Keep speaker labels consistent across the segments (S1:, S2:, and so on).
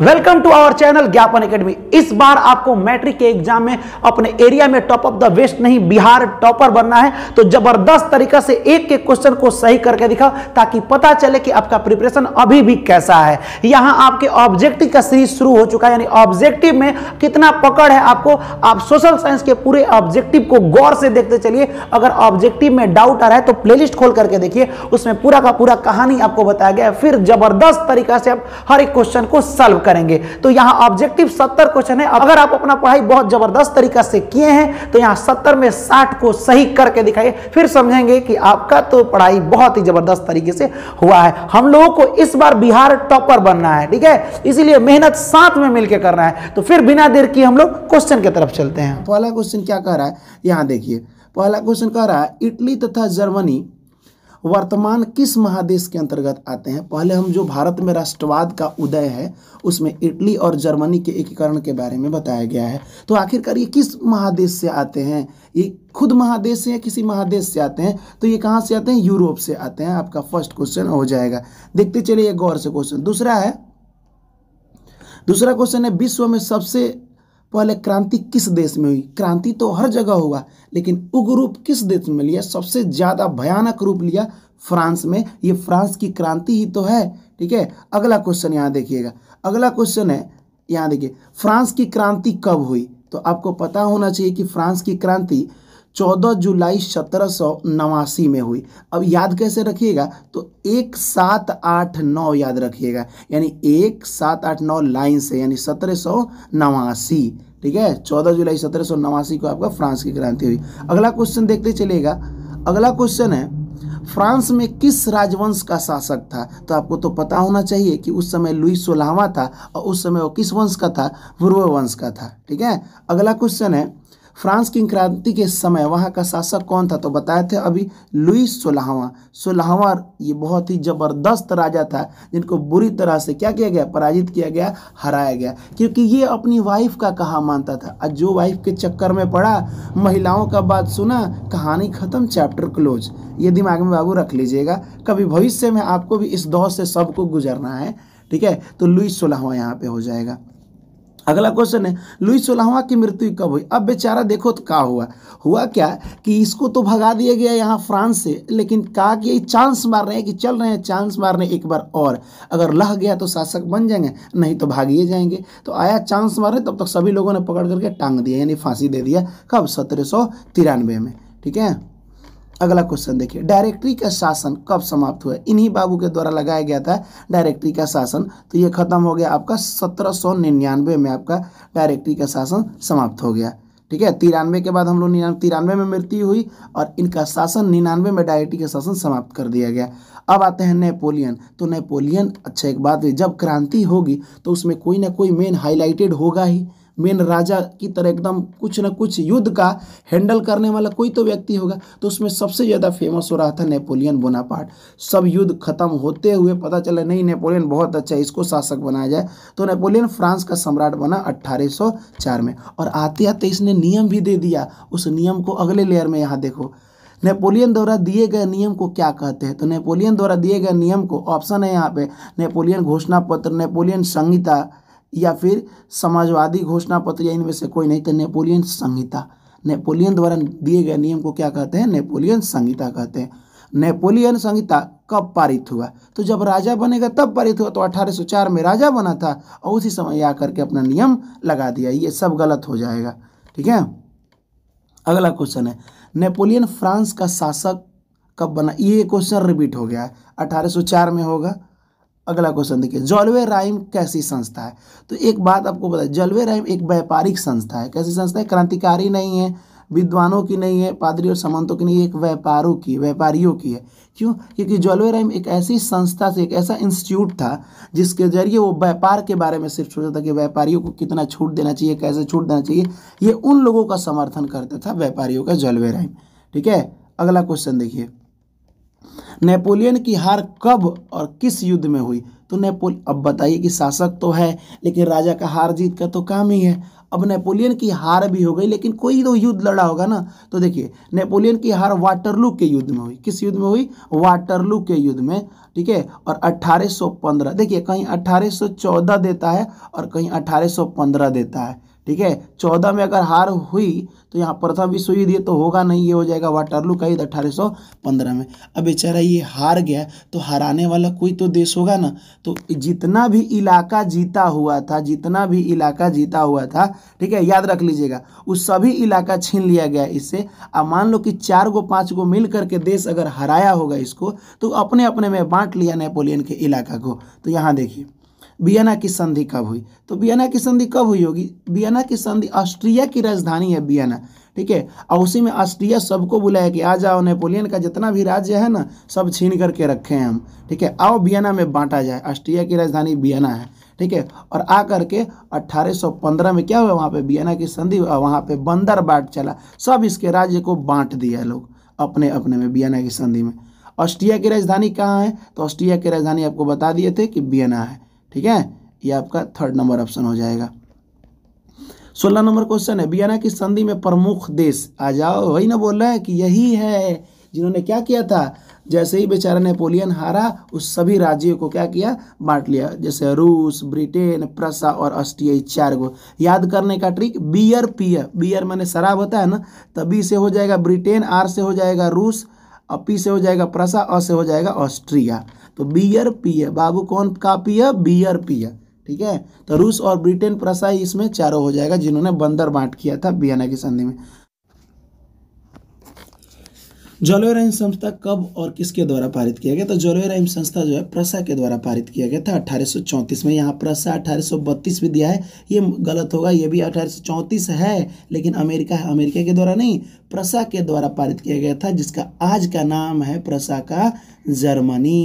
S1: welcome to our channel Gyapan academy इस बार आपको मैट्रिक के एग्जाम में अपने एरिया में टॉप ऑफ द वेस्ट नहीं बिहार टॉपर बनना है तो जबरदस्त तरीके से एक एक क्वेश्चन को सही करके दिखाओ ताकि पता चले कि आपका प्रिपरेशन अभी भी कैसा है यहां आपके ऑब्जेक्टिव का सीरीज शुरू हो चुका है यानी ऑब्जेक्टिव में कितना पकड़ है आपको आप सोशल साइंस के पूरे ऑब्जेक्टिव को गौर से देखते चलिए अगर ऑब्जेक्टिव में डाउट आ रहा है तो प्ले खोल करके देखिए उसमें पूरा का पूरा कहानी आपको बताया गया फिर जबरदस्त तरीका से आप हर एक क्वेश्चन को सॉल्व करेंगे तो यहां ऑब्जेक्टिव सत्तर क्वेश्चन है अगर आप अपना पढ़ाई बहुत जबरदस्त तरीका से किए हैं तो यहां सत्तर में साठ को सही करके दिखाइए फिर समझेंगे कि आपका तो पढ़ाई बहुत ही जबरदस्त तरीके से हुआ है हम लोगों को इस बार बिहार टॉपर बनना है ठीक है इसीलिए मेहनत साथ में मिलकर करना है तो फिर बिना देर किए हम लोग क्वेश्चन की तरफ चलते हैं पहला क्वेश्चन क्या कह रहा है यहां देखिए पहला क्वेश्चन कह रहा है इटली तथा जर्मनी वर्तमान किस महादेश के अंतर्गत आते हैं पहले हम जो भारत में राष्ट्रवाद का उदय है उसमें इटली और जर्मनी के एकीकरण के बारे में बताया गया है तो आखिरकार ये किस महादेश से आते हैं ये खुद महादेश से या किसी महादेश से आते हैं तो ये कहाँ से आते हैं यूरोप से आते हैं आपका फर्स्ट क्वेश्चन हो जाएगा देखते चलिए गौर से क्वेश्चन दूसरा है दूसरा क्वेश्चन है विश्व में सबसे पहले तो क्रांति किस देश में हुई क्रांति तो हर जगह होगा लेकिन उग्र रूप किस देश में लिया सबसे ज़्यादा भयानक रूप लिया फ्रांस में ये फ्रांस की क्रांति ही तो है ठीक है अगला क्वेश्चन यहाँ देखिएगा अगला क्वेश्चन है यहाँ देखिए फ्रांस की क्रांति कब हुई तो आपको पता होना चाहिए कि फ्रांस की क्रांति 14 जुलाई सत्रह में हुई अब याद कैसे रखिएगा तो एक सात आठ नौ याद रखिएगा यानी एक सात आठ नौ लाइन से यानी सत्रह सौ नवासी ठीक है चौदह जुलाई सत्रह सौ नवासी को आपका फ्रांस की क्रांति हुई अगला क्वेश्चन देखते चलेगा अगला क्वेश्चन है फ्रांस में किस राजवंश का शासक था तो आपको तो पता होना चाहिए कि उस समय लुई सोलहवा था और उस समय वो किस वंश का था पूर्व वंश का था ठीक है अगला क्वेश्चन है फ्रांस की क्रांति के समय वहाँ का शासक कौन था तो बताए थे अभी लुइस सोलहवा सोलहवा ये बहुत ही ज़बरदस्त राजा था जिनको बुरी तरह से क्या किया गया पराजित किया गया हराया गया क्योंकि ये अपनी वाइफ का कहा मानता था आज जो वाइफ के चक्कर में पड़ा महिलाओं का बात सुना कहानी ख़त्म चैप्टर क्लोज ये दिमाग में बाबू रख लीजिएगा कभी भविष्य में आपको भी इस दौर से सबको गुजरना है ठीक है तो लुइस सोलहवा यहाँ पर हो जाएगा अगला क्वेश्चन है लुई सोलहवा की मृत्यु कब हुई अब बेचारा देखो तो का हुआ हुआ क्या कि इसको तो भगा दिया गया यहाँ फ्रांस से लेकिन कहा कि चांस मार रहे हैं कि चल रहे हैं चांस मारने एक बार और अगर लह गया तो शासक बन जाएंगे नहीं तो भागिए जाएंगे तो आया चांस मारे तब तक सभी लोगों ने पकड़ करके टांग दिया यानी फांसी दे दिया कब सत्रह में ठीक है अगला क्वेश्चन देखिए डायरेक्टरी का शासन कब समाप्त हुआ इन्हीं बाबू के द्वारा लगाया गया था डायरेक्टरी का शासन तो ये खत्म हो गया आपका सत्रह में आपका डायरेक्टरी का शासन समाप्त हो गया ठीक है तिरानवे के बाद हम लोग तिरानवे में मृत्यु हुई और इनका शासन निन्यानवे में डायरेक्टरी का शासन समाप्त कर दिया गया अब आते हैं नेपोलियन तो नेपोलियन अच्छा एक बात जब क्रांति होगी तो उसमें कोई ना कोई मेन हाईलाइटेड होगा ही मेन राजा की तरह एकदम कुछ ना कुछ युद्ध का हैंडल करने वाला कोई तो व्यक्ति होगा तो उसमें सबसे ज़्यादा फेमस हो रहा था नेपोलियन बोनापार्ट सब युद्ध खत्म होते हुए पता चला नहीं नेपोलियन बहुत अच्छा है इसको शासक बनाया जाए तो नेपोलियन फ्रांस का सम्राट बना 1804 में और आते आते इसने नियम भी दे दिया उस नियम को अगले लेयर में यहाँ देखो नेपोलियन द्वारा दिए गए नियम को क्या कहते हैं तो नेपोलियन द्वारा दिए गए नियम को ऑप्शन है यहाँ पे नेपोलियन घोषणा पत्र नेपोलियन संहिता या फिर समाजवादी घोषणा पत्र या इनमें से कोई नहीं तो नेपोलियन संहिता नेपोलियन द्वारा दिए गए नियम को क्या कहते हैं नेपोलियन संहिता कहते हैं नेपोलियन संहिता कब पारित हुआ तो जब राजा बनेगा तब पारित हुआ तो 1804 में राजा बना था और उसी समय आकर के अपना नियम लगा दिया ये सब गलत हो जाएगा ठीक है अगला क्वेश्चन है नेपोलियन फ्रांस का शासक कब बना ये क्वेश्चन रिपीट हो गया है अठारह में होगा अगला क्वेश्चन देखिए जलवे राइम कैसी संस्था है तो एक बात आपको बताए जलवे राइम एक व्यापारिक संस्था है कैसी संस्था है क्रांतिकारी नहीं है विद्वानों की नहीं है पादरी और सामंतों की नहीं एक व्यापारों की व्यापारियों की है क्यों क्योंकि जलवे राइम एक ऐसी संस्था से एक ऐसा इंस्टीट्यूट था जिसके जरिए वो व्यापार के बारे में सिर्फ सोचता था कि व्यापारियों को कितना छूट देना चाहिए कैसे छूट देना चाहिए ये उन लोगों का समर्थन करता था व्यापारियों का जॉलवे राइम ठीक है अगला क्वेश्चन देखिए नेपोलियन की हार कब और किस युद्ध में हुई तो नेपोल अब बताइए कि शासक तो है लेकिन राजा का हार जीत का तो काम ही है अब नेपोलियन की हार भी हो गई लेकिन कोई तो युद्ध लड़ा होगा ना तो देखिए नेपोलियन की हार वाटरलू के युद्ध में हुई किस युद्ध में हुई वाटरलू के युद्ध में ठीक है और 1815 देखिए कहीं 1814 देता है और कहीं 1815 देता है ठीक है चौदह में अगर हार हुई तो यहाँ प्रथम विश्व युद्ध ये तो होगा नहीं ये हो जाएगा वाटरलू का युद्ध अठारह में अब बेचारा ये हार गया तो हराने वाला कोई तो देश होगा ना तो जितना भी इलाका जीता हुआ था जितना भी इलाका जीता हुआ था ठीक है याद रख लीजिएगा उस सभी इलाका छीन लिया गया इससे अब मान लो कि चार गो पाँच गो मिल करके देश अगर हराया होगा इसको तो अपने अपने में बांट लिया नेपोलियन के इलाका को तो यहाँ देखिए बियना की संधि कब हुई तो बियना की संधि कब हुई होगी बियना की संधि ऑस्ट्रिया की राजधानी है बियना ठीक है और उसी में ऑस्ट्रिया सबको बुलाया कि आ जाओ नेपोलियन का जितना भी राज्य है ना सब छीन करके रखे हैं हम ठीक है आओ बियना में बांटा जाए ऑस्ट्रिया की राजधानी बियना है ठीक है और आ करके 1815 में क्या हुआ वहाँ पे बियना की संधि वहाँ पे बंदर बाट चला सब इसके राज्य को बांट दिया लोग अपने अपने में बियना की संधि में ऑस्ट्रिया की राजधानी कहाँ है तो ऑस्ट्रिया की राजधानी आपको बता दिए थे कि बियना है ठीक है ये आपका थर्ड नंबर ऑप्शन हो जाएगा सोलह नंबर क्वेश्चन है बियाना की संधि में प्रमुख देश आ जाओ वही ना बोल रहा है कि यही है जिन्होंने क्या किया था जैसे ही बेचारा नेपोलियन हारा उस सभी राज्यों को क्या किया बांट लिया जैसे रूस ब्रिटेन प्रसा और ऑस्ट्रिया चार गो याद करने का ट्रिक बियर पियर बियर मैंने शराब होता है ना तभी से हो जाएगा ब्रिटेन आर से हो जाएगा रूस और पी से हो जाएगा प्रसा और से हो जाएगा ऑस्ट्रिया तो बीयर पिए बाबू कौन का पिए बीयर पिए ठीक है तो रूस और ब्रिटेन प्रसाई इसमें चारों हो जाएगा जिन्होंने बंदर बांट किया था बियाना की संधि में जलोय रहीम संस्था कब और किसके द्वारा पारित किया गया तो जलोय रहीम संस्था जो है प्रसा के द्वारा पारित किया गया था 1834 में यहाँ प्रसा 1832 भी दिया है ये गलत होगा ये भी 1834 है लेकिन अमेरिका है अमेरिका के द्वारा नहीं प्रसा के द्वारा पारित किया गया था जिसका आज का नाम है प्रसा का जर्मनी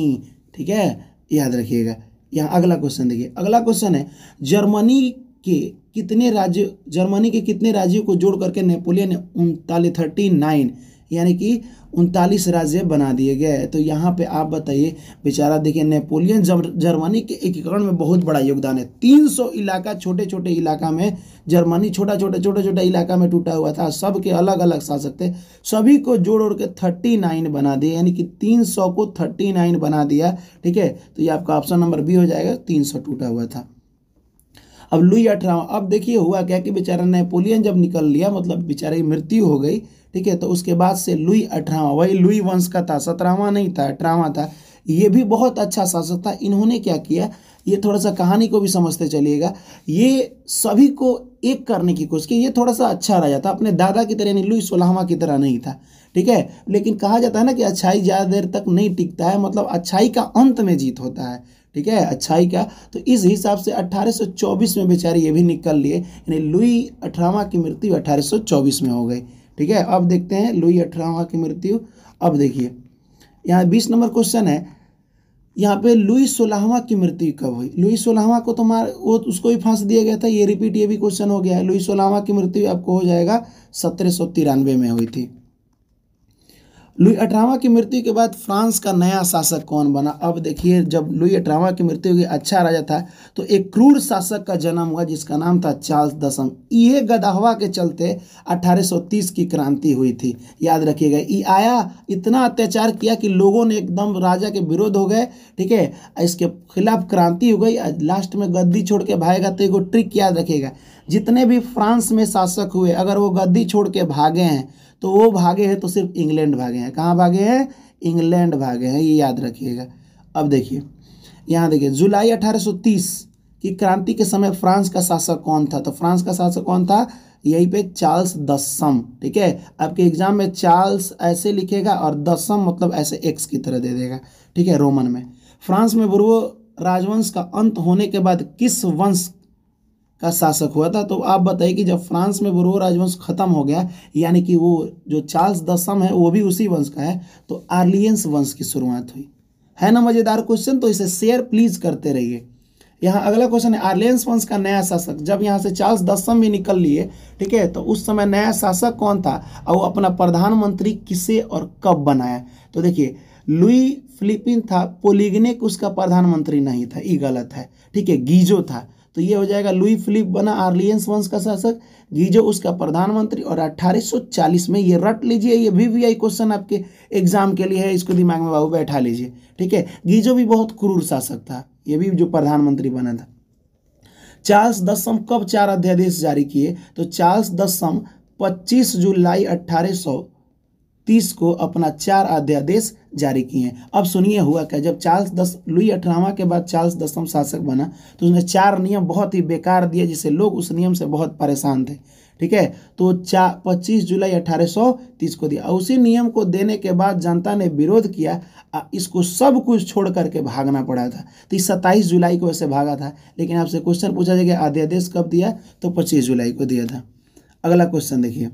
S1: ठीक है याद रखिएगा यहाँ अगला क्वेश्चन देखिए अगला क्वेश्चन है जर्मनी के कितने राज्य जर्मनी के कितने राज्यों को जोड़ करके नेपोलियन ने उनतालीस थर्टी नाइन यानी कि उनतालीस राज्य बना दिए गए तो यहाँ पे आप बताइए बेचारा देखिए नेपोलियन जर्मनी के एकीकरण में बहुत बड़ा योगदान है 300 इलाका छोटे छोटे इलाका में जर्मनी छोटा छोटा छोटे छोटे इलाका में टूटा हुआ था सबके अलग अलग शासक थे सभी को जोड़ ओड़ के थर्टी नाइन बना दिए यानी कि तीन सौ को थर्टी नाइन बना दिया ठीक है तो ये आपका ऑप्शन नंबर बी हो जाएगा तीन सौ टूटा हुआ था अब लुई अठारह अब देखिए हुआ क्या कि बेचारा नेपोलियन जब निकल लिया मतलब बेचारे की मृत्यु हो गई ठीक है तो उसके बाद से लुई अठारहवा वही लुई वंश का था सत्रहवा नहीं था अठारहवा था ये भी बहुत अच्छा शासक था इन्होंने क्या किया ये थोड़ा सा कहानी को भी समझते चलिएगा ये सभी को एक करने की कोशिश की ये थोड़ा सा अच्छा रहा था अपने दादा की तरह नहीं लुई सोलहवा की तरह नहीं था ठीक है लेकिन कहा जाता है ना कि अच्छाई ज़्यादा देर तक नहीं टिकता है मतलब अच्छाई का अंत में जीत होता है ठीक है अच्छाई का तो इस हिसाब से 1824 में बेचारे ये भी निकल लिए यानी लुई अठारहवा की मृत्यु 1824 में हो गई ठीक है अब देखते हैं लुई अठारहवा की मृत्यु अब देखिए यहाँ बीस नंबर क्वेश्चन है यहाँ पे लुई सोलहवा की मृत्यु कब हुई लुई सोलहवा को तो मार वो उसको भी फांस दिया गया था ये रिपीट ये भी क्वेश्चन हो गया है लुई सोलहवा की मृत्यु आपको हो जाएगा सत्रह में हुई थी लुई अठारवा की मृत्यु के बाद फ्रांस का नया शासक कौन बना अब देखिए जब लुई अठारवा की मृत्यु हुई अच्छा राजा था तो एक क्रूर शासक का जन्म हुआ जिसका नाम था चार्ल्स दसम ये गदाहवा के चलते 1830 की क्रांति हुई थी याद रखिएगा ये आया इतना अत्याचार किया कि लोगों ने एकदम राजा के विरोध हो गए ठीक है इसके खिलाफ क्रांति हो गई लास्ट में गद्दी छोड़ के भागेगा तो एगो ट्रिक याद रखिएगा जितने भी फ्रांस में शासक हुए अगर वो गद्दी छोड़ के भागे हैं तो वो भागे हैं तो सिर्फ इंग्लैंड भागे हैं कहाँ भागे हैं इंग्लैंड भागे हैं ये याद रखिएगा अब देखिए यहाँ देखिए जुलाई 1830 की क्रांति के समय फ्रांस का शासक कौन था तो फ्रांस का शासक कौन था यही पे चार्ल्स दसम ठीक है आपके एग्जाम में चार्ल्स ऐसे लिखेगा और दसम मतलब ऐसे एक्स की तरह दे देगा ठीक है रोमन में फ्रांस में बुरो राजवंश का अंत होने के बाद किस वंश का शासक हुआ था तो आप बताइए कि जब फ्रांस में बुरो राजवंश खत्म हो गया यानी कि वो जो चार्ल्स दसम है वो भी उसी वंश का है तो आर्लियंस वंश की शुरुआत हुई है ना मज़ेदार क्वेश्चन तो इसे शेयर प्लीज़ करते रहिए यहाँ अगला क्वेश्चन है आर्लियंस वंश का नया शासक जब यहाँ से चार्ल्स दसम भी निकल लिए ठीक है तो उस समय नया शासक कौन था और वो अपना प्रधानमंत्री किसे और कब बनाया तो देखिए लुई फिलिपिन था पोलिग्नेक उसका प्रधानमंत्री नहीं था ये गलत है ठीक है गीजो था तो ये हो जाएगा लुई फिलिप बना आर्लियंस वंश का शासक गीजो उसका प्रधानमंत्री और 1840 में ये रट लीजिए ये भी वी क्वेश्चन आपके एग्जाम के लिए है इसको दिमाग में बाबू बैठा लीजिए ठीक है गीजो भी बहुत क्रूर शासक था ये भी जो प्रधानमंत्री बना था चार्ल्स दशम कब चार अध्यादेश जारी किए तो चार्ल्स दशम पच्चीस जुलाई अट्ठारह तीस को अपना चार अध्यादेश जारी किए हैं अब सुनिए हुआ क्या जब चार्ल्स दस लुई अठारहवा के बाद चार्ल्स दसम शासक बना तो उसने चार नियम बहुत ही बेकार दिए जिससे लोग उस नियम से बहुत परेशान थे ठीक है तो चार पच्चीस जुलाई अठारह को दिया उसी नियम को देने के बाद जनता ने विरोध किया इसको सब कुछ छोड़ करके भागना पड़ा था तो सत्ताईस जुलाई को ऐसे भागा था लेकिन आपसे क्वेश्चन पूछा जाएगा अध्यादेश कब दिया तो पच्चीस जुलाई को दिया था अगला क्वेश्चन देखिए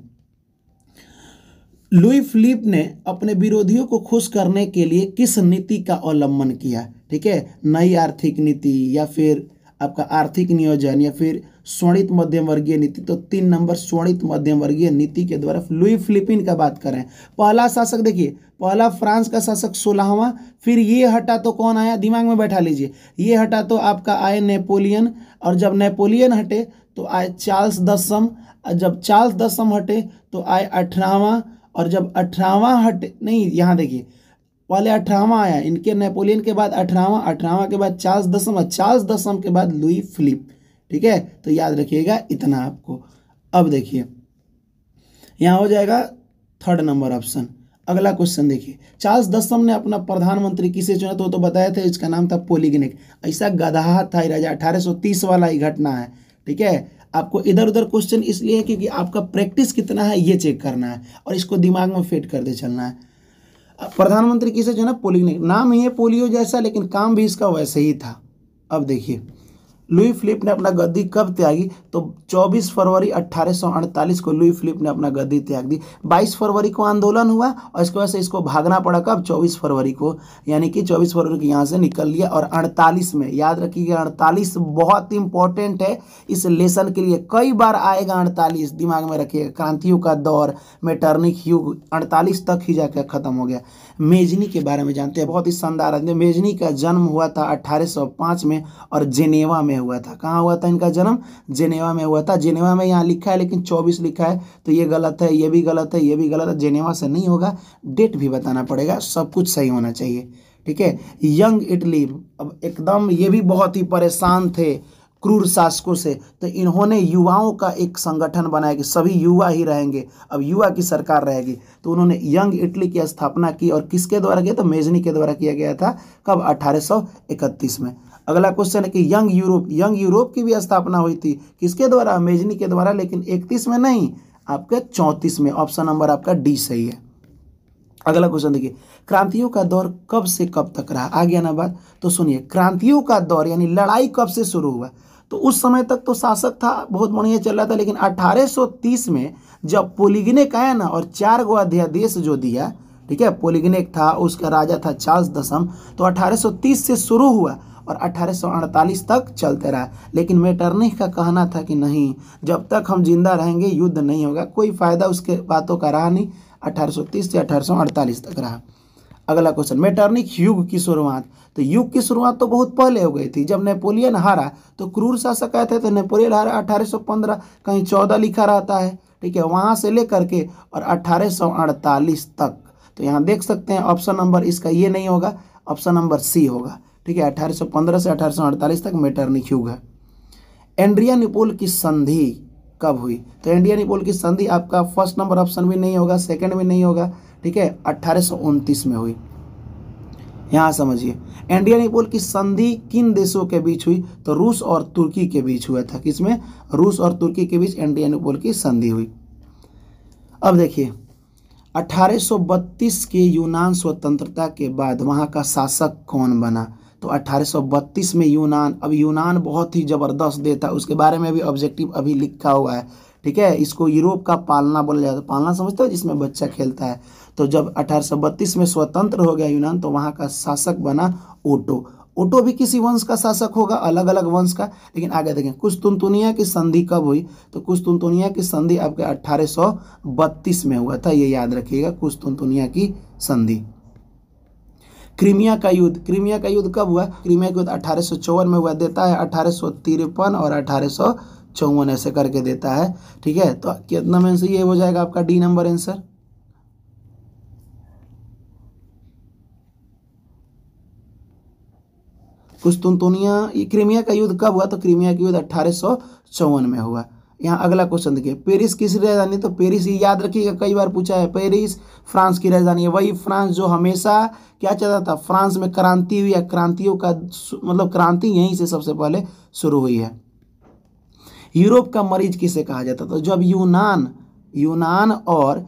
S1: लुई फिलिप ने अपने विरोधियों को खुश करने के लिए किस नीति का अवलंबन किया ठीक है नई आर्थिक नीति या फिर आपका आर्थिक नियोजन या फिर स्वर्णित मध्यम वर्गीय नीति तो तीन नंबर स्वर्णित मध्यम वर्गीय नीति के द्वारा लुई फिलिपिन का बात करें पहला शासक देखिए पहला फ्रांस का शासक सोलहवा फिर ये हटा तो कौन आया दिमाग में बैठा लीजिए ये हटा तो आपका आए नेपोलियन और जब नेपोलियन हटे तो आए चार्ल्स दसम जब चार्ल्स दसम हटे तो आए अठारहवा और जब अठारहवा हट नहीं यहाँ देखिए पहले अठारहवा आया इनके नेपोलियन के बाद अठारहवा अठारहवा के बाद चार्ल्स दसम चार्ल्स दसम के बाद लुई फिलिप ठीक है तो याद रखिएगा इतना आपको अब देखिए यहाँ हो जाएगा थर्ड नंबर ऑप्शन अगला क्वेश्चन देखिए चार्ल्स दसम ने अपना प्रधानमंत्री किसे चुना तो, तो बताया था इसका नाम था पोलिगनिक ऐसा गदहा था राजा अठारह वाला ही घटना है ठीक है आपको इधर उधर क्वेश्चन इसलिए है क्योंकि आपका प्रैक्टिस कितना है ये चेक करना है और इसको दिमाग में फिट करते चलना है प्रधानमंत्री किसे जो है ना पोलियो नाम ही है पोलियो जैसा लेकिन काम भी इसका वैसे ही था अब देखिए लुई फिलिप ने अपना गद्दी कब त्यागी तो 24 फरवरी 1848 को लुई फिलिप ने अपना गद्दी त्याग दी 22 फरवरी को आंदोलन हुआ और इसके वजह से इसको भागना पड़ा कब 24 फरवरी को यानी कि 24 फरवरी को यहाँ से निकल लिया और 48 में याद रखिएगा 48 बहुत इंपॉर्टेंट है इस लेसन के लिए कई बार आएगा अड़तालीस दिमाग में रखिएगा क्रांतियों का दौर में युग अड़तालीस तक ही जाकर खत्म हो गया मेजनी के बारे में जानते हैं बहुत ही शानदार आदमी मेजनी का जन्म हुआ था 1805 में और जेनेवा में हुआ था कहाँ हुआ था इनका जन्म जेनेवा में हुआ था जेनेवा में यहाँ लिखा है लेकिन 24 लिखा है तो ये गलत है ये भी गलत है ये भी गलत है जेनेवा से नहीं होगा डेट भी बताना पड़ेगा सब कुछ सही होना चाहिए ठीक है यंग इटली अब एकदम ये भी बहुत ही परेशान थे क्रूर शासकों से तो इन्होंने युवाओं का एक संगठन बनाया कि सभी युवा ही रहेंगे अब युवा की सरकार रहेगी तो उन्होंने यंग इटली की स्थापना की और किसके द्वारा किया तो मेजनी के द्वारा किया गया था कब 1831 में अगला क्वेश्चन है कि यंग यूरोप यंग यूरोप की भी स्थापना हुई थी किसके द्वारा मेजनी के द्वारा लेकिन इकतीस में नहीं आपके चौंतीस में ऑप्शन नंबर आपका डी सही है अगला क्वेश्चन देखिए क्रांतियों का दौर कब से कब तक रहा आ गया ना बात तो सुनिए क्रांतियों का दौर यानी लड़ाई कब से शुरू हुआ तो उस समय तक तो शासक था बहुत बढ़िया चल रहा था लेकिन 1830 में जब पोलिग्नेक आया ना और चार गो अध्यादेश जो दिया ठीक है पोलिग्नेक था उसका राजा था चार्ल्स दशम तो 1830 से शुरू हुआ और 1848 तक चलते रहा लेकिन मेटरनिख का कहना था कि नहीं जब तक हम जिंदा रहेंगे युद्ध नहीं होगा कोई फ़ायदा उसके बातों का रहा नहीं अठारह से अठारह तक रहा अगला क्वेश्चन मेटर्निक युग की शुरुआत तो युग की शुरुआत तो बहुत पहले हो गई थी जब नेपोलियन हारा तो क्रूर शासक आए थे तो नेपोलियन हारा अठारह कहीं चौदह लिखा रहता है ठीक है वहाँ से लेकर के और 1848 तक तो यहाँ देख सकते हैं ऑप्शन नंबर इसका ये नहीं होगा ऑप्शन नंबर सी होगा ठीक है 1815 से 1848 तक मेटर्निक युग है एंड्रिया निपोल की संधि कब हुई तो एंड्रिया निपोल की संधि आपका फर्स्ट नंबर ऑप्शन भी नहीं होगा सेकंड भी नहीं होगा ठीक है अट्ठारह में हुई यहाँ समझिए इंडिया निपोल की संधि किन देशों के बीच हुई तो रूस और तुर्की के बीच हुआ था किसमें रूस और तुर्की के बीच इंडिया निपोल की संधि हुई अब देखिए 1832 के यूनान स्वतंत्रता के बाद वहाँ का शासक कौन बना तो 1832 में यूनान अब यूनान बहुत ही ज़बरदस्त देता था उसके बारे में भी ऑब्जेक्टिव अभी लिखा हुआ है ठीक है इसको यूरोप का पालना बोला जाता है पालना समझते हो जिसमें बच्चा खेलता है तो जब अठारह में स्वतंत्र हो गया यूनान तो वहाँ का शासक बना ओटो ओटो भी किसी वंश का शासक होगा अलग अलग वंश का लेकिन आगे देखें कुछ तुनतुनिया की संधि कब हुई तो कुछ तुनतुनिया की संधि आपके 1832 में हुआ था ये याद रखिएगा कुछ तुनतुनिया की संधि क्रीमिया का युद्ध क्रीमिया का युद्ध कब हुआ क्रीमिया का युद्ध अठारह में हुआ देता है अठारह और अठारह ऐसे करके देता है ठीक है तो कितना में से ये हो जाएगा आपका डी नंबर आंसर कुस्तुनतुनिया ये क्रीमिया का युद्ध कब हुआ तो क्रीमिया का युद्ध अट्ठारह में हुआ यहाँ अगला क्वेश्चन देखिए पेरिस किस राजधानी तो पेरिस ये याद रखिएगा कई बार पूछा है पेरिस फ्रांस की राजधानी है वही फ्रांस जो हमेशा क्या चाहता था फ्रांस में क्रांति हुई है क्रांतियों का मतलब क्रांति यहीं से सबसे पहले शुरू हुई है यूरोप का मरीज किसे कहा जाता था तो जब यूनान यूनान और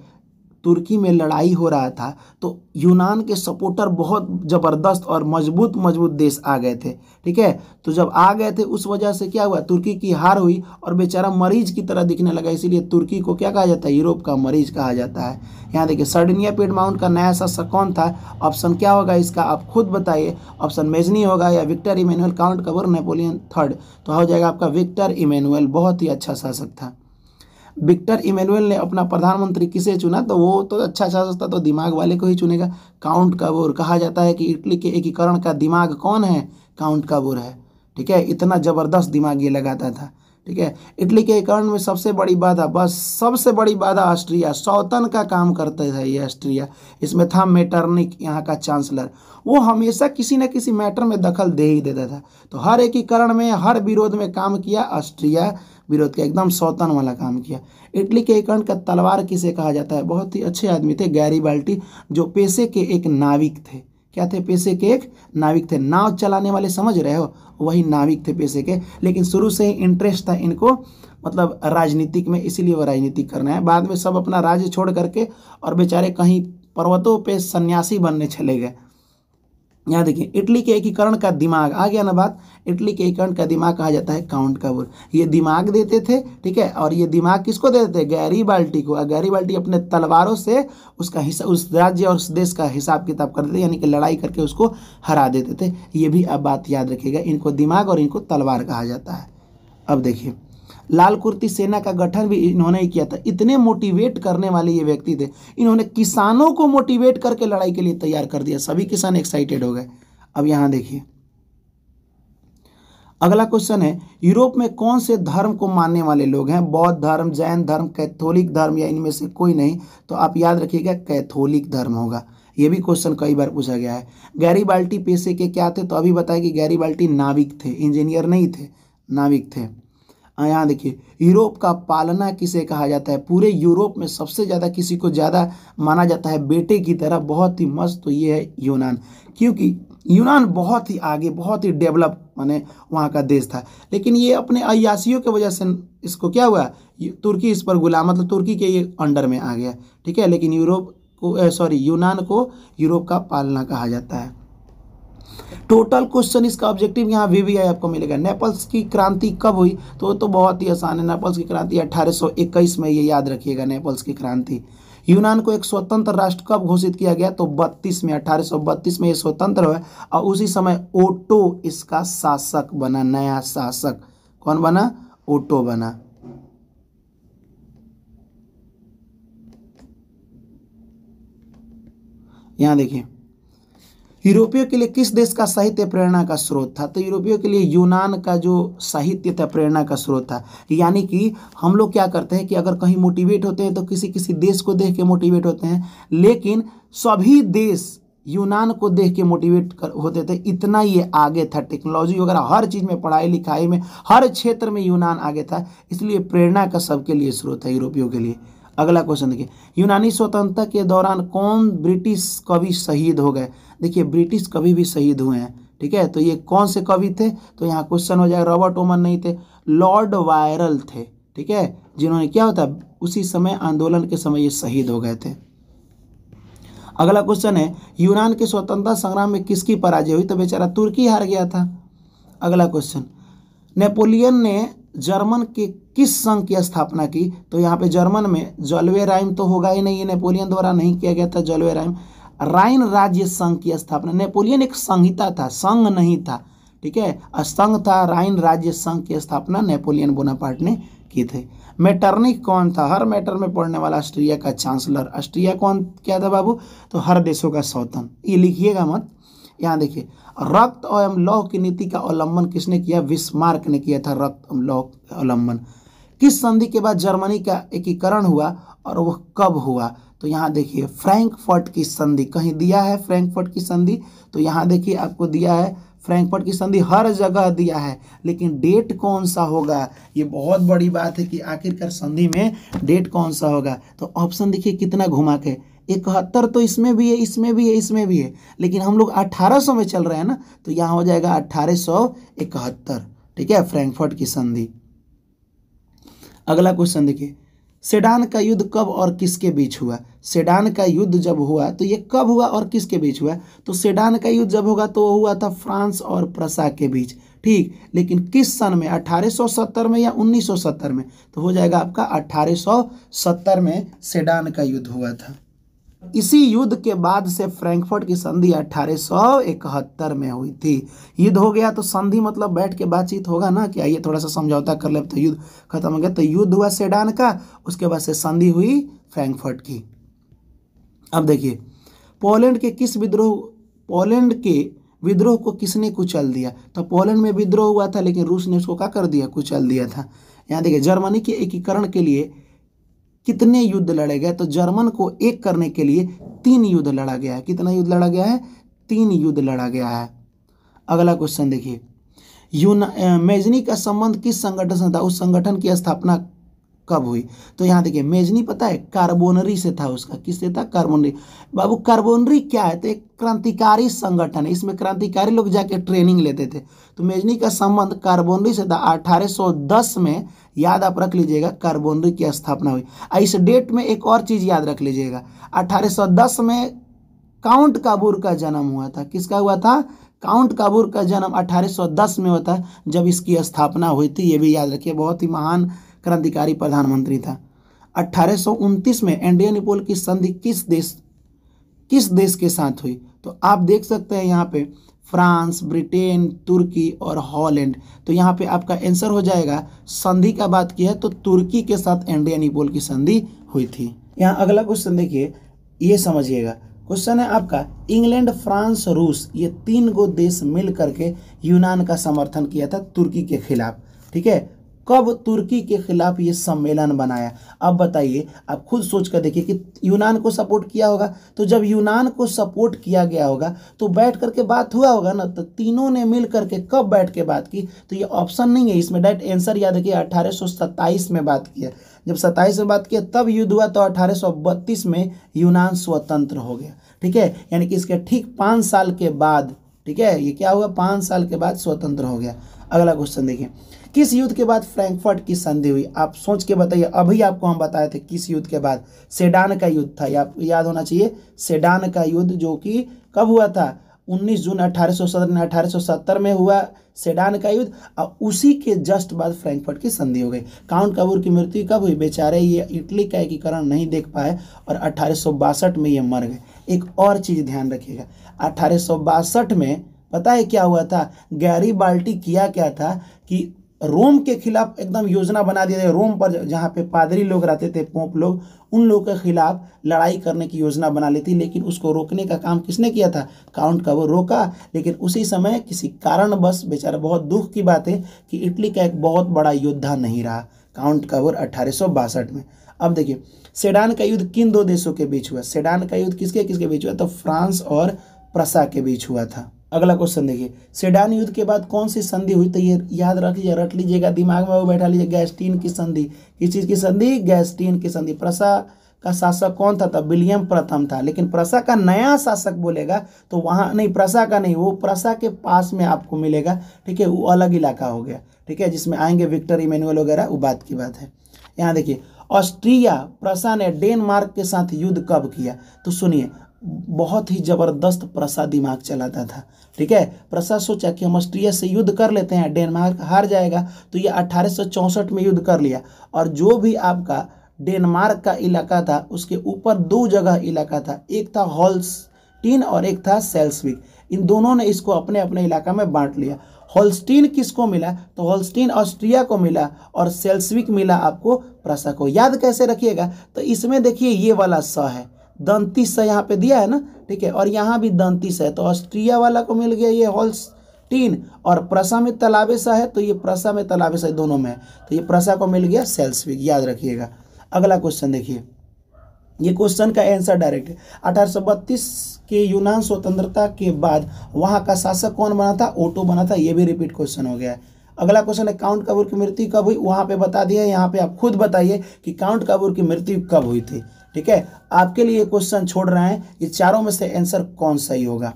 S1: तुर्की में लड़ाई हो रहा था तो यूनान के सपोर्टर बहुत ज़बरदस्त और मजबूत मजबूत देश आ गए थे ठीक है तो जब आ गए थे उस वजह से क्या हुआ तुर्की की हार हुई और बेचारा मरीज की तरह दिखने लगा इसीलिए तुर्की को क्या कहा जाता है यूरोप का मरीज कहा जाता है यहाँ देखिए सर्डिनिया पेड माउंट का नया शासक कौन था ऑप्शन क्या होगा इसका आप खुद बताइए ऑप्शन मेजनी होगा या Victor Emmanuel Count Cavour Napoleon third तो हो जाएगा आपका विक्टर इमेनुअल बहुत ही अच्छा शासक था विक्टर इमेनुअल ने अपना प्रधानमंत्री किसे चुना तो वो तो अच्छा अच्छा सोचता तो दिमाग वाले को ही चुनेगा काउंट काबूर कहा जाता है कि इटली के एकीकरण का दिमाग कौन है काउंट काबूर है ठीक है इतना ज़बरदस्त दिमाग ये लगाता था ठीक है इटली के एकीकरण में सबसे बड़ी बाधा बस सबसे बड़ी बाधा ऑस्ट्रिया सौतन का काम करते थे ये ऑस्ट्रिया इसमें था मेटर्निक यहाँ का चांसलर वो हमेशा किसी न किसी मैटर में दखल दे ही देता था तो हर एकीकरण में हर विरोध में काम किया ऑस्ट्रिया विरोध किया एकदम सौतन वाला काम किया इटली के एकर्ण का तलवार किसे कहा जाता है बहुत ही अच्छे आदमी थे गैरी बाल्टी जो पेशे के एक नाविक थे क्या थे पेशे के एक नाविक थे नाव चलाने वाले समझ रहे हो वही नाविक थे पेशे के लेकिन शुरू से ही इंटरेस्ट था इनको मतलब राजनीतिक में इसीलिए वो राजनीति करना है बाद में सब अपना राज्य छोड़ करके और बेचारे कहीं पर्वतों पे सन्यासी बनने चले गए यहाँ देखिए इटली के एकीकरण का दिमाग आ गया ना बात इटली के एकीकरण का दिमाग कहा जाता है काउंट काबुल ये दिमाग देते थे ठीक है और ये दिमाग किसको देते थे गैरी बाल्टी को गैरी बाल्टी अपने तलवारों से उसका हिस्सा उस राज्य और उस देश का हिसाब किताब करते थे यानी कि लड़ाई करके उसको हरा देते थे ये भी अब बात याद रखिएगा इनको दिमाग और इनको तलवार कहा जाता है अब देखिए लाल कुर्ती सेना का गठन भी इन्होंने ही किया था इतने मोटिवेट करने वाले ये व्यक्ति थे इन्होंने किसानों को मोटिवेट करके लड़ाई के लिए तैयार कर दिया सभी किसान एक्साइटेड हो गए अब यहां देखिए अगला क्वेश्चन है यूरोप में कौन से धर्म को मानने वाले लोग हैं बौद्ध धर्म जैन धर्म कैथोलिक धर्म या इनमें से कोई नहीं तो आप याद रखिएगा कैथोलिक धर्म होगा ये भी क्वेश्चन कई बार पूछा गया है गैरी बाल्टी पेशे के क्या थे तो अभी बताया कि गैरी बाल्टी नाविक थे इंजीनियर नहीं थे नाविक थे हाँ, यहाँ देखिए यूरोप का पालना किसे कहा जाता है पूरे यूरोप में सबसे ज़्यादा किसी को ज़्यादा माना जाता है बेटे की तरह बहुत ही मस्त तो ये है यूनान क्योंकि यूनान बहुत ही आगे बहुत ही डेवलप माने वहाँ का देश था लेकिन ये अपने अयासियों की वजह से इसको क्या हुआ तुर्की इस पर गुलाम मतलब तुर्की के ये अंडर में आ गया ठीक है लेकिन यूरोप को सॉरी यूनान को यूरोप का पालना कहा जाता है टोटल क्वेश्चन इसका ऑब्जेक्टिव यहाँ वी वी आई आपको मिलेगा नेपल्स की क्रांति कब हुई तो तो बहुत ही आसान है नेपल्स की क्रांति 1821 में ये याद रखिएगा नेपल्स की क्रांति यूनान को एक स्वतंत्र राष्ट्र कब घोषित किया गया तो 32 में 1832 में ये स्वतंत्र हुआ और उसी समय ओटो इसका शासक बना नया शासक कौन बना ओटो बना यहाँ देखिए यूरोपियों के लिए किस देश का साहित्य प्रेरणा का स्रोत था तो यूरोपियों के लिए यूनान का जो साहित्य था प्रेरणा का स्रोत था यानी कि हम लोग क्या करते हैं कि अगर कहीं मोटिवेट होते हैं तो किसी किसी देश को देख के मोटिवेट होते हैं लेकिन सभी देश यूनान को देख के मोटिवेट कर होते थे इतना ये आगे था टेक्नोलॉजी वगैरह हर चीज़ में पढ़ाई लिखाई में हर क्षेत्र में यूनान आगे था इसलिए प्रेरणा का सबके लिए स्रोत है यूरोपियों के लिए अगला क्वेश्चन देखिए यूनानी स्वतंत्रता के दौरान कौन ब्रिटिश कवि शहीद हो गए देखिए ब्रिटिश कभी भी शहीद हुए हैं ठीक है तो ये कौन से कवि थे तो यहाँ क्वेश्चन हो जाएगा रॉबर्ट ओमन नहीं थे लॉर्ड वायरल थे ठीक है जिन्होंने क्या होता उसी समय आंदोलन के समय ये शहीद हो गए थे अगला क्वेश्चन है यूनान के स्वतंत्रता संग्राम में किसकी पराजय हुई तो बेचारा तुर्की हार गया था अगला क्वेश्चन नेपोलियन ने जर्मन के किस संघ की स्थापना की तो यहाँ पे जर्मन में जलवे राइम तो होगा ही नहीं नेपोलियन द्वारा नहीं किया गया था जलवे राइम राइन राज्य संघ की स्थापना नेपोलियन एक संहिता था संघ नहीं था ठीक है संघ था राइन राज्य संघ की स्थापना नेपोलियन बोनापार्ट ने की थी मेटर्निक कौन था हर मैटर में पढ़ने वाला ऑस्ट्रिया का चांसलर ऑस्ट्रिया कौन क्या था बाबू तो हर देशों का सौतन ये लिखिएगा मत यहाँ देखिए रक्त एवं लौह की नीति का अवलंबन किसने किया विस्मार्क ने किया था रक्त एवं लौह अवलंबन किस संधि के बाद जर्मनी का एकीकरण हुआ और वह कब हुआ तो यहाँ देखिए फ्रैंकफर्ट की संधि कहीं दिया है फ्रैंकफर्ट की संधि तो यहाँ देखिए आपको दिया है फ्रैंकफर्ट की संधि हर जगह दिया है लेकिन डेट कौन सा होगा ये बहुत बड़ी बात है कि आखिरकार संधि में डेट कौन सा होगा तो ऑप्शन देखिए कितना घुमा के इकहत्तर तो इसमें भी है इसमें भी है इसमें भी है लेकिन हम लोग अट्ठारह में चल रहे हैं ना तो यहाँ हो जाएगा अट्ठारह ठीक है फ्रैंकफर्ट की संधि अगला क्वेश्चन देखिए सेडान का युद्ध कब और किसके बीच हुआ सेडान का युद्ध जब हुआ तो ये कब हुआ और किसके बीच हुआ तो सेडान का युद्ध जब होगा तो वो हुआ था फ्रांस और प्रसा के बीच ठीक लेकिन किस सन में 1870 में या 1970 में तो हो जाएगा आपका 1870 में सेडान का युद्ध हुआ था इसी युद्ध के बाद से फ्रैंकफर्ट की संधि अठारह में हुई थी युद्ध हो गया तो संधि मतलब बैठ के बातचीत होगा ना कि आइए थोड़ा सा समझौता कर ले तो युद्ध खत्म हो गया तो युद्ध हुआ सेडान का उसके बाद से संधि हुई फ्रैंकफर्ट की अब देखिए पोलैंड के किस विद्रोह पोलैंड के विद्रोह को किसने कुचल दिया तो पोलैंड में विद्रोह हुआ था लेकिन रूस ने उसको क्या कर दिया कुचल दिया था यहाँ देखिए जर्मनी के एकीकरण के लिए कितने युद्ध लड़े गए तो जर्मन को एक करने के लिए तीन युद्ध लड़ा गया है कितना युद्ध लड़ा गया है तीन युद्ध लड़ा गया है अगला क्वेश्चन देखिए यूना मेजनी का संबंध किस संगठन से था उस संगठन की स्थापना कब हुई तो यहाँ देखिए मेजनी पता है कार्बोनरी से था उसका किससे था कार्बोनरी बाबू कार्बोनरी क्या है तो एक क्रांतिकारी संगठन है इसमें क्रांतिकारी लोग जाके ट्रेनिंग लेते थे तो मेजनी का संबंध कार्बोनरी से था 1810 में याद आप रख लीजिएगा कार्बोनरी की स्थापना हुई इस डेट में एक और चीज़ याद रख लीजिएगा अठारह में काउंट काबूर का जन्म हुआ था किसका हुआ था काउंट काबूर का जन्म अठारह में होता जब इसकी स्थापना हुई थी ये भी याद रखिए बहुत ही महान क्रांतिकारी प्रधानमंत्री था अट्ठारह में इंडिया निपोल की संधि किस देश किस देश के साथ हुई तो आप देख सकते हैं यहाँ पे फ्रांस ब्रिटेन तुर्की और हॉलैंड तो यहाँ पे आपका आंसर हो जाएगा संधि का बात की है तो तुर्की के साथ इंडिया निपोल की संधि हुई थी यहाँ अगला क्वेश्चन देखिए ये समझिएगा क्वेश्चन है आपका इंग्लैंड फ्रांस रूस ये तीन गो देश मिल करके यूनान का समर्थन किया था तुर्की के खिलाफ ठीक है कब तुर्की के खिलाफ ये सम्मेलन बनाया अब बताइए आप खुद सोच कर देखिए कि यूनान को सपोर्ट किया होगा तो जब यूनान को सपोर्ट किया गया होगा तो बैठ करके बात हुआ होगा ना तो तीनों ने मिल करके कब बैठ के बात की तो ये ऑप्शन नहीं है इसमें डायरेक्ट आंसर याद रखिए अठारह में बात किया जब सत्ताईस में बात किया तब युद्ध हुआ तो अठारह में यूनान स्वतंत्र हो गया ठीक है यानी कि इसके ठीक पाँच साल के बाद ठीक है ये क्या हुआ पाँच साल के बाद स्वतंत्र हो गया अगला क्वेश्चन देखिए किस युद्ध के बाद फ्रैंकफर्ट की संधि हुई आप सोच के बताइए अभी आपको हम बताए थे किस युद्ध के बाद सेडान का युद्ध था या, याद होना चाहिए सेडान का युद्ध जो कि कब हुआ था 19 जून अठारह सौ में हुआ सेडान का युद्ध और उसी के जस्ट बाद फ्रैंकफर्ट की संधि हो गई काउंट कबूर की मृत्यु कब हुई बेचारे ये इटली का एकीकरण नहीं देख पाए और अठारह में ये मर गए एक और चीज़ ध्यान रखिएगा अठारह में पता है क्या हुआ था गैरी बाल्टी किया क्या था कि रोम के खिलाफ एकदम योजना बना दिया रोम पर जहाँ पे पादरी लोग रहते थे पोप लोग उन लोगों के खिलाफ लड़ाई करने की योजना बना लेती लेकिन उसको रोकने का काम किसने किया था काउंट का वो रोका लेकिन उसी समय किसी कारणवश बेचारा बहुत दुख की बात है कि इटली का एक बहुत बड़ा योद्धा नहीं रहा काउंट कावर अठारह में अब देखिए सेडान का युद्ध किन दो देशों के बीच हुआ सेडान का युद्ध किसके किसके बीच हुआ तो फ्रांस और प्रसा के बीच हुआ था अगला क्वेश्चन देखिए सेडान युद्ध के बाद कौन सी संधि हुई तो ये याद रख लीजिए रट लीजिएगा दिमाग में वो बैठा लीजिए गैस्टीन की संधि किस चीज़ की संधि गैस्टीन की संधि प्रसा का शासक कौन था तब तो विलियम प्रथम था लेकिन प्रसा का नया शासक बोलेगा तो वहाँ नहीं प्रसा का नहीं वो प्रसा के पास में आपको मिलेगा ठीक है वो अलग इलाका हो गया ठीक है जिसमें आएंगे विक्टर इमेनुअल वगैरह वो बात की बात है यहाँ देखिए ऑस्ट्रिया प्रसा ने डेनमार्क के साथ युद्ध कब किया तो सुनिए बहुत ही ज़बरदस्त प्रसाद दिमाग चलाता था ठीक है प्रसाद सोचा कि हम ऑस्ट्रिया से युद्ध कर लेते हैं डेनमार्क हार जाएगा तो ये अठारह में युद्ध कर लिया और जो भी आपका डेनमार्क का इलाका था उसके ऊपर दो जगह इलाका था एक था हॉल्सटीन और एक था सेल्सविक इन दोनों ने इसको अपने अपने इलाका में बांट लिया होलस्टीन किसको मिला तो हॉल्स्टीन ऑस्ट्रिया को मिला और सेल्सविक मिला आपको प्रसा को याद कैसे रखिएगा तो इसमें देखिए ये वाला स है दंतीस है यहाँ पे दिया है ना ठीक है और यहाँ भी दंतीस है तो ऑस्ट्रिया वाला को मिल गया ये हॉल्स तीन और प्रसा में सा है तो ये प्रसा में तलाबेसा दोनों में तो ये प्रसा को मिल गया सेल्सविक याद रखिएगा अगला क्वेश्चन देखिए ये क्वेश्चन का आंसर डायरेक्ट है अठारह के यूनान स्वतंत्रता के बाद वहाँ का शासक कौन बना था ओटो बना था ये भी रिपीट क्वेश्चन हो गया है अगला क्वेश्चन है काउंट कबूर की मृत्यु कब हुई वहाँ पे बता दिया यहाँ पे आप खुद बताइए कि काउंट कबूर की मृत्यु कब हुई थी ठीक है आपके लिए क्वेश्चन छोड़ रहे हैं ये चारों में से आंसर कौन सही होगा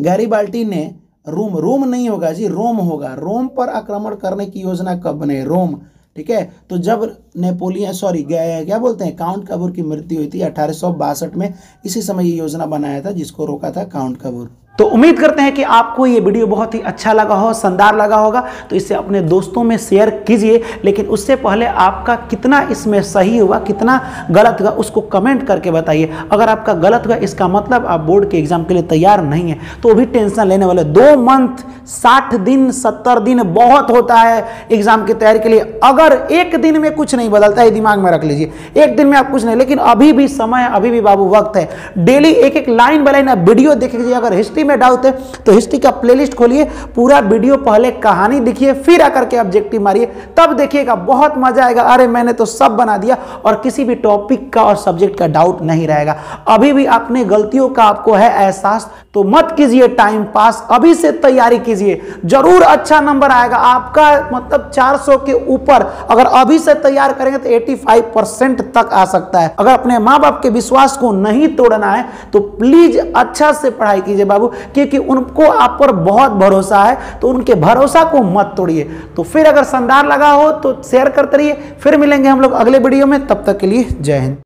S1: गैरी बाल्टी ने रोम रोम नहीं होगा जी रोम होगा रोम पर आक्रमण करने की योजना कब बने रोम ठीक है तो जब नेपोलियन सॉरी क्या बोलते हैं काउंट कबूर की मृत्यु हुई थी अठारह में इसी समय ये योजना बनाया था जिसको रोका था काउंट कबूर तो उम्मीद करते हैं कि आपको ये वीडियो बहुत ही अच्छा लगा हो शानदार लगा होगा तो इसे अपने दोस्तों में शेयर कीजिए लेकिन उससे पहले आपका कितना इसमें सही हुआ कितना गलत हुआ उसको कमेंट करके बताइए अगर आपका गलत हुआ इसका मतलब आप बोर्ड के एग्जाम के लिए तैयार नहीं है तो भी टेंशन लेने वाले दो मंथ साठ दिन सत्तर दिन बहुत होता है एग्जाम की तैयारी के लिए अगर एक दिन में कुछ नहीं बदलता है दिमाग में रख लीजिए एक दिन में आप कुछ नहीं लेकिन अभी भी समय अभी भी बाबू वक्त है डेली एक एक लाइन बाय लाइन आप वीडियो देख लीजिए अगर हिस्ट्री हिस्ट्री में डाउट है तो हिस्ट्री का प्लेलिस्ट खोलिए पूरा वीडियो पहले कहानी देखिए फिर आकर के ऑब्जेक्टिव मारिए तब देखिएगा बहुत मजा आएगा अरे मैंने तो सब बना दिया और किसी भी टॉपिक का और सब्जेक्ट का डाउट नहीं रहेगा अभी भी अपने गलतियों का आपको है एहसास तो मत कीजिए टाइम पास अभी से तैयारी कीजिए जरूर अच्छा नंबर आएगा आपका मतलब 400 के ऊपर अगर अभी से तैयार करेंगे तो 85 परसेंट तक आ सकता है अगर अपने माँ बाप के विश्वास को नहीं तोड़ना है तो प्लीज अच्छा से पढ़ाई कीजिए बाबू क्योंकि उनको आप पर बहुत भरोसा है तो उनके भरोसा को मत तोड़िए तो फिर अगर शानदार लगा हो तो शेयर करते रहिए फिर मिलेंगे हम लोग अगले वीडियो में तब तक के लिए जय हिंद